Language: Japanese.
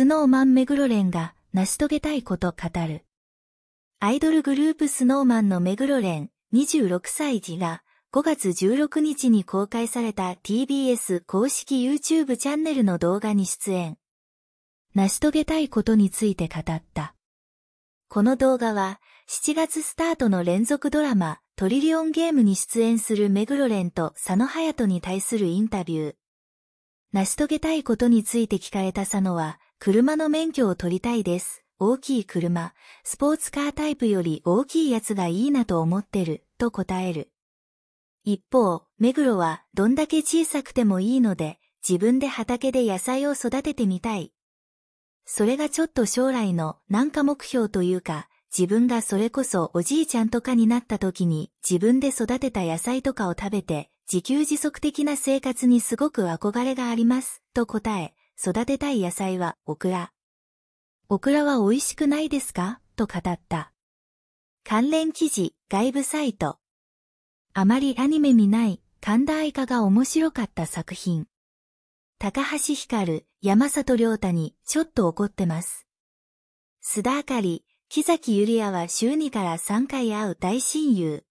スノーマン目黒連が成し遂げたいこと語る。アイドルグループスノーマンの目黒連26歳児が5月16日に公開された TBS 公式 YouTube チャンネルの動画に出演。成し遂げたいことについて語った。この動画は7月スタートの連続ドラマトリリオンゲームに出演する目黒蓮と佐野隼人に対するインタビュー。成し遂げたいことについて聞かれた佐野は車の免許を取りたいです。大きい車、スポーツカータイプより大きいやつがいいなと思ってる、と答える。一方、目黒はどんだけ小さくてもいいので、自分で畑で野菜を育ててみたい。それがちょっと将来のなんか目標というか、自分がそれこそおじいちゃんとかになった時に自分で育てた野菜とかを食べて自給自足的な生活にすごく憧れがあります、と答え、育てたい野菜はオクラ。オクラは美味しくないですかと語った。関連記事、外部サイト。あまりアニメ見ない神田愛花が面白かった作品。高橋光、山里亮太にちょっと怒ってます。須田明か木崎ゆりやは週2から3回会う大親友。